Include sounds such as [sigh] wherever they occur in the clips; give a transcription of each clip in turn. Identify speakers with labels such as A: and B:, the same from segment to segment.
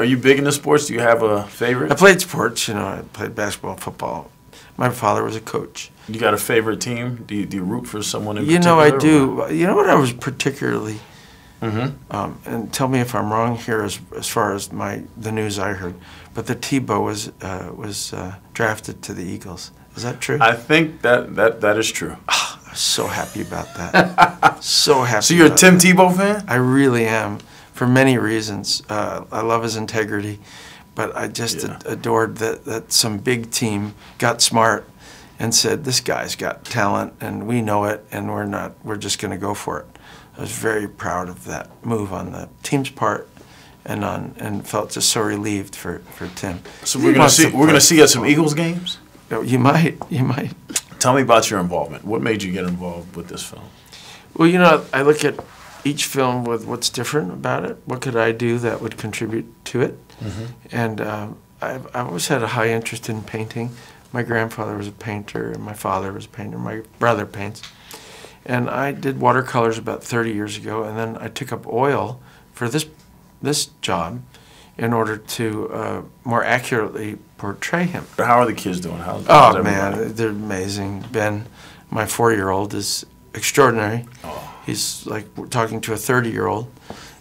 A: Are you big into sports? Do you have a favorite? I
B: played sports. You know, I played basketball, football. My father was a coach.
A: You got a favorite team? Do you, do you root for someone in you particular? You know, I do. You know what I was
B: particularly. Mm-hmm. Um, and tell me if I'm wrong here, as, as far as my the news I heard, but the Tebow was uh, was uh, drafted to the Eagles. Is that true? I
A: think that that that is true. Oh, I'm so happy about that. [laughs] so happy. So you're a Tim
B: that. Tebow fan? I really am for many reasons. Uh, I love his integrity, but I just yeah. adored that, that some big team got smart and said, this guy's got talent and we know it and we're not, we're just gonna go for it. I was very proud of that move on the team's part and on and felt
A: just so relieved for, for Tim. So we're gonna see we're gonna see at some Eagles games? Oh, you might, you might. Tell me about your involvement. What made you get involved with this film? Well, you know,
B: I look at each film with what's different about it. What could I do that would contribute to it? Mm -hmm. And uh, I've, I've, always had a high interest in painting. My grandfather was a painter, and my father was a painter. My brother paints. And I did watercolors about 30 years ago, and then I took up oil for this this job in order to uh, more accurately portray him.
A: How are the kids doing?
B: How's, oh, man, they're amazing. Ben, my four-year-old, is extraordinary. Oh he's like talking to a 30 year old,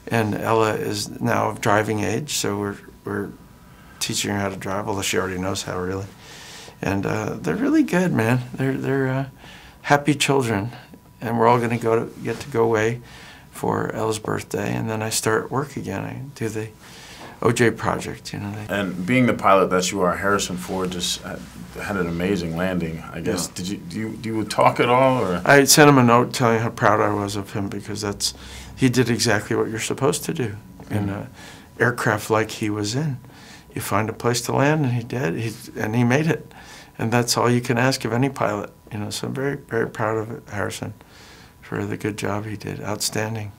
B: and Ella is now of driving age, so we're we're teaching her how to drive, although she already knows how really. And uh, they're really good, man. They're they're uh, happy children, and we're all gonna go to get to go away for Ella's birthday, and then I start work again. I do the OJ project, you know.
A: And being the pilot that you are, Harrison Ford just had an amazing landing. I guess yeah. did you do you do you talk at all? Or?
B: I sent him a note telling how proud I was of him because that's he did exactly what you're supposed to do mm. in mm-hmm. an aircraft like he was in. You find a place to land, and he did. He and he made it, and that's all you can ask of any pilot, you know. So I'm very very proud of Harrison for the good job he did. Outstanding.